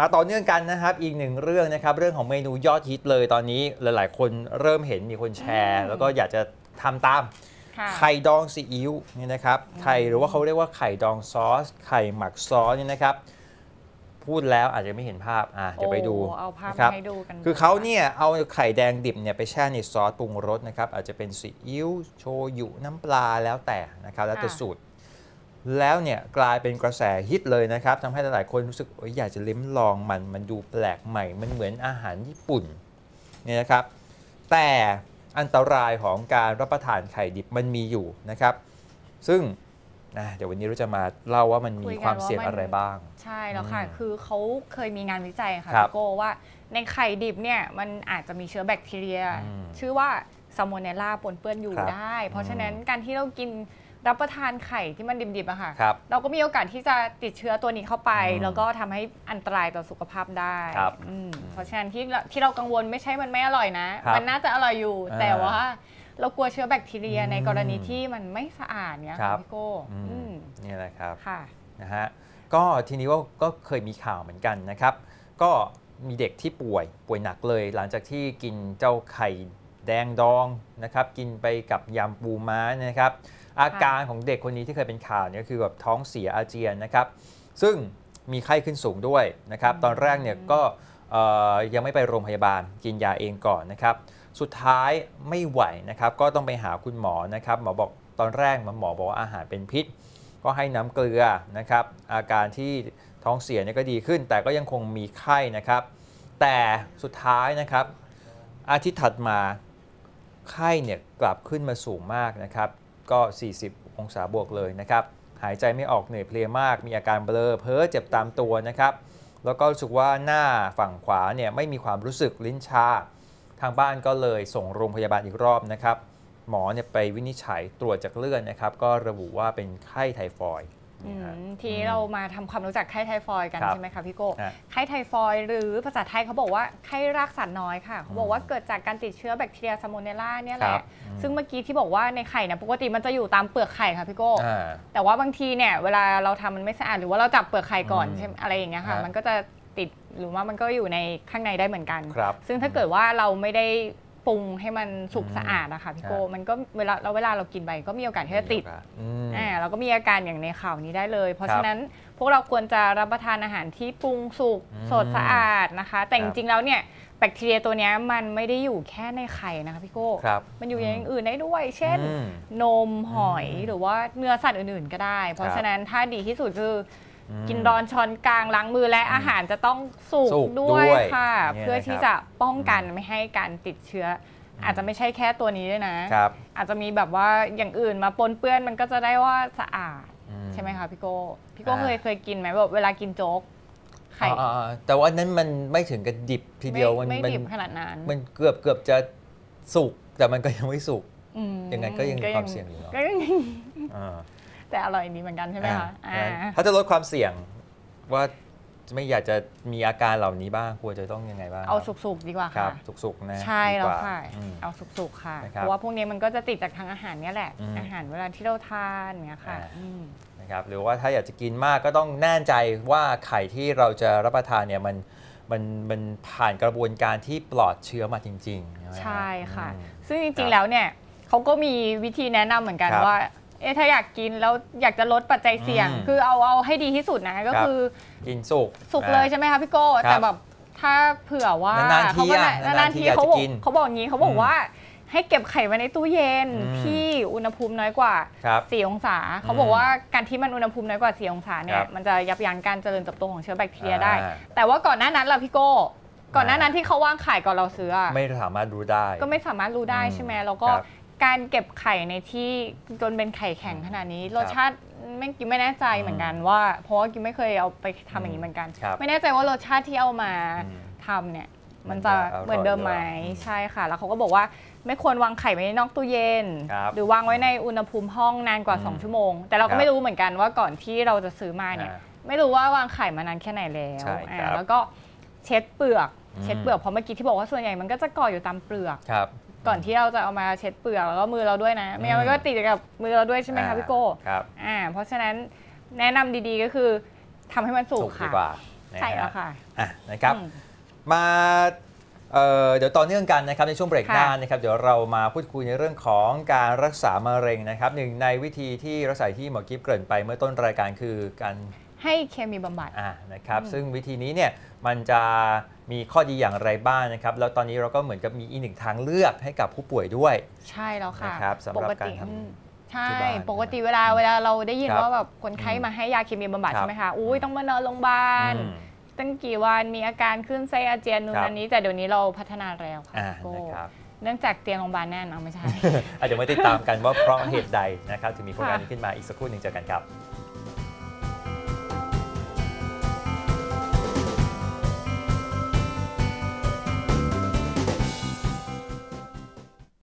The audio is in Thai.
มาต่อเนื่องกันนะครับอีกหนึ่งเรื่องนะครับเรื่องของเมนูยอดฮิตเลยตอนนี้หลายๆ คนเริ่มเห็นมีคนแชร์ แล้วก็อยากจะทำตามไข่ดองซีอิ๊วนี่นะครับไข่หรือว่าเขาเรียกว่าไข่ดองซอสไข่หมักซอสนี่นะครับพูดแล้วอาจจะไม่เห็นภาพอ่ะเดี๋ยวไปดูเอาภาพให้ดูกันคือเขาเนี่ยเอาไข่แดงดิบเนี่ยไปแช่ในซอสปรุงรสนะครับอาจจะเป็นซีอิ๊วโชยุน้ำปลาแล้วแต่นะครับแล้วแต่สูตรแล้วเนี่ยกลายเป็นกระแสฮิตเลยนะครับทำให้หลายๆ คนรู้สึกอยากจะลิ้มลองมันมันดูแปลกใหม่มันเหมือนอาหารญี่ปุ่นนี่นะครับ แต่อันตรายของการรับประทานไข่ดิบมันมีอยู่นะครับ ซึ่งเดี๋ยววันนี้เราจะมาเล่าว่ามันมีความเสี่ยงอะไรบ้าง ใช่แล้วค่ะคือเขาเคยมีงานวิจัยค่ะี่โกว่าในไข่ดิบเนี่ยมันอาจจะมีเชื้อแบคทีเรีย ชื่อว่าซามอนเนล่าปนเปื้อนอยู่ได้ เพราะฉะนั้นการที่เรากินรับประทานไข่ที่มันดิบๆอะค่ะครับเราก็มีโอกาสที่จะติดเชื้อตัวนี้เข้าไป แล้วก็ทำให้อันตรายต่อสุขภาพได้ครับอืมเพราะฉะนั้นที่เราที่เรากังวลไม่ใช่มันไม่อร่อยนะ มันน่าจะอร่อยอยู่ แต่ว่าเรากลัวเชื้อแบคทีเรียในกรณีที่มันไม่สะอาดเนี่ยครับพี่โก้อืมนี่แหละครับ ค่ะ นะฮะ ก็ทีนี้่าก็เคยมีข่าวเหมือนกันนะครับ ก็มีเด็กที่ป่วย ป่วยหนักเลย หลังจากที่กินเจ้าไข่แดงดองนะครับ กินไปกับยำปูม้านะครับอาการของเด็กคนนี้ที่เคยเป็นข่าวเนี่ยคือแบบท้องเสียอาเจียนนะครับ ซึ่งมีไข้ขึ้นสูงด้วยนะครับ ตอนแรกเนี่ยก็ยังไม่ไปโรงพยาบาลกินยาเองก่อนนะครับ สุดท้ายไม่ไหวนะครับก็ต้องไปหาคุณหมอนะครับหมอบอกตอนแรกหมอบอกว่าอาหารเป็นพิษ ก็ให้น้ำเกลือนะครับ อาการที่ท้องเสียเนี่ยก็ดีขึ้น แต่ก็ยังคงมีไข้นะครับ แต่สุดท้ายนะครับอาทิตย์ถัดมาไข้เนี่ยกลับขึ้นมาสูงมากนะครับก็ 40 องศาบวกเลยนะครับ หายใจไม่ออกเหนื่อยเพลียมาก มีอาการเบลอเพ้อเจ็บตามตัวนะครับ แล้วก็รู้สึกว่าหน้าฝั่งขวาเนี่ยไม่มีความรู้สึกลิ้นชา ทางบ้านก็เลยส่งโรงพยาบาลอีกรอบนะครับ หมอเนี่ยไปวินิจฉัยตรวจจากเลือดนะครับ ก็ระบุว่าเป็นไข้ไทฟอยดที่ทีเรามาทำความรู้จักไข้ไทฟอยด์กันใช่ไหมคะพี่โก้ ไข้ไทฟอยด์หรือภาษาไทยเขาบอกว่า ไข้รากสั์น้อยค่ะเขาบอกว่าเกิดจากการติดเชื้อแบคทีเรียซาโมเนล่าเนี่ยแหละ ซึ่งเมื่อกี้ที่บอกว่าในไข่นะปกติมันจะอยู่ตามเปลือกไข่ค่ะพี่โก้ แต่ว่าบางทีเนี่ยเวลาเราทำมันไม่สะอาด หรือว่าเราจับเปลือกไข่ก่อนใช่ไหมอะไรอย่างเงี้ยค่ะ มันก็จะติดหรือว่ามันก็อยู่ในข้างในได้เหมือนกัน ซึ่งถ้าเกิดว่าเราไม่ได้ปรุงให้มันสุกสะอาดอะค่ะพี่โกมันก็เวลาเราเวลาเรากินไปก็มีโอกาสที่จะติดอ่าเราก็มีอาการอย่างในข่าวนี้ได้เลย เพราะฉะนั้นพวกเราควรจะรับประทานอาหารที่ปรุงสุกสดสะอาดนะคะ แต่จริงๆแล้วเนี่ยแบคทีเรียตัวนี้มันไม่ได้อยู่แค่ในไข่นะคะพี่โก้มันอยู่อย่างอื่นได้ด้วย เช่นนมหอยหรือว่าเนื้อสัตว์อื่นๆก็ได้ เพราะฉะนั้นถ้าดีที่สุดคือกินดอนช้อนกลางล้างมือและอาหารจะต้องสุกสกด้วยค่ะ เพื่อที่จะป้องกันไม่ให้การติดเชื้อ อาจจะไม่ใช่แค่ตัวนี้ด้วยนะอาจจะมีแบบว่าอย่างอื่นมาปนเปื้อนมันก็จะได้ว่าสะอาด ใช่ไหมคะพี่โก้พี่โก้เคยเคยกินไหมแบบเวลากินโจ๊กไข่แต่ว่านั้นมันไม่ถึงกับดิบทีเดียวมันไม่ดิบขนาดนั้นมันเกือบเกือบจะสุกแต่มันก็ยังไม่สุกอางยังไงก็ยังมีความเสี่ยงอยู่เนาะแต่อร่อยดีเหมือนกันใช่ไหมคะอ่าถ้าจะลดความเสี่ยงว่าไม่อยากจะมีอาการเหล่านี้บ้างควรจะต้องยังไงบ้าง เอาสุกๆดีกว่าค่ะสุกๆนะใช่แล้วค่ะ เอาสุกๆค่ะ เพราะว่าพวกนี้มันก็จะติดจากทางอาหารนี่แหละ อาหารเวลาที่เราทานเนี่ยค่ะนะครับหรือว่าถ้าอยากจะกินมากก็ต้องแน่ใจว่าไข่ที่เราจะรับประทานเนี่ยมันมันมันผ่านกระบวนการที่ปลอดเชื้อมาจริง ๆ ใช่ค่ะ ซึ่งจริงๆแล้วเนี่ยเขาก็มีวิธีแนะนำเหมือนกันว่าเอถ้าอยากกินแล้วอยากจะลดปัจจัยเสี่ยง คือเอาเอาให้ดีที่สุดนะก็คือ กินสุกสุกเลยใช่ไหมคะพี่โก้แต่แบบถ้าเผื่อว่านานทีเขาก็อนานานทีเขาบอกเขาบอกงี้เขาบอกว่า ให้เก็บไข่ไว้ในตู้เย็นที่อุณหภูมิน้อยกว่าสี่4องศา เขาบอกว่าการที่มันอุณหภูมิน้อยกว่า4องศาเนี่ยมันจะยับยั้งการเจริญเติบโตของเชื้อแบคทีเรียได้ แต่ว่าก่อนหน้านั้นลระพี่โก้ ก่อนหน้านั้นที่เขาวางขายก่อนเราซื้อไม่สามารถรู้ได้ก็ไม่สามารถรู้ได้ใช่ไหมแล้วก็การเก็บไข่ในที่จนเป็นไข่แข็งขนาดนี้รสชาติไม่กินไม่แน่ใจเหมือนกันว่า เพราะว่ากินไม่เคยเอาไปทำอย่างนี้เหมือนกันไม่แน่ใจว่ารสชาติที่เอามาทำทำเนี่ย มันจะเหมือนเดิมไหมใช่ค่ะ แล้วเขาก็บอกว่า ไม่ควรวางไข่ไว้ในนอกตู้เย็นรหรือวางไว้ในอุณหภูมิห้องนานกว่าอ2ชั่วโมงแต่เราก็ไม่รู้เหมือนกันว่าก่อนที่เราจะซื้อมาเนี่ย ไม่รู้ว่าวางไข่มานานแค่ไหนแล้วแล้วก็เช็ดเปลือกเช็ดเปลือกเพราะเมื่อกี้ที่บอกว่าส่วนใหญ่มันก็จะก่ออยู่ตามเปลือกครับก่อนที่เราจะเอามาเช็ดเปลือกแล้วก็มือเราด้วยนะไม่งั้นมันก็ติดกับมือเราด้วยใช่ไหมคะพี่โก้ครับอ่าเพราะฉะนั้นแนะนำดีๆก็คือทำให้มันสุกค่ะใช่แล้วค่ะอ่ะนะครับมาเดี๋ยวต่อเนื่องกันนะครับในช่วงเบรกหน้านะครับเดี๋ยวเรามาพูดคุยในเรื่องของการรักษามะเร็งนะครับหนึ่งในวิธีที่รักษาที่หมอกิฟเกริ่นไปเมื่อต้นรายการคือการให้เคมีบำบัดอ่านะครับซึ่งวิธีนี้เนี่ยมันจะมีข้อดีอย่างไรบ้างนะครับ แล้วตอนนี้เราก็เหมือนกับมีอีกหนึ่งทางเลือกให้กับผู้ป่วยด้วย ใช่แล้วค่ะนะครับสำหรับการทำใช่ปกติเวลาเวลาเราได้ยินว่าแบบคนไข้มาให้ยาเคมีบำบัดใช่ไหมคะอุ้ยต้องมานอนโรงพยาบาลตั้งกี่วันมีอาการขึ้นไส้อาเจียนนู่นนี้แต่เดี๋ยวนี้เราพัฒนาแล้วค่ะนะครับเนื่องจากเตียงโรงพยาบาลแน่นเอาไม่ใช่เดี๋ยวมาติดตามกันว่าเพราะเหตุใดนะครับถึงมีโครงการนี้ขึ้นมาอีกสักครู่หนึ่งเจอกันครับ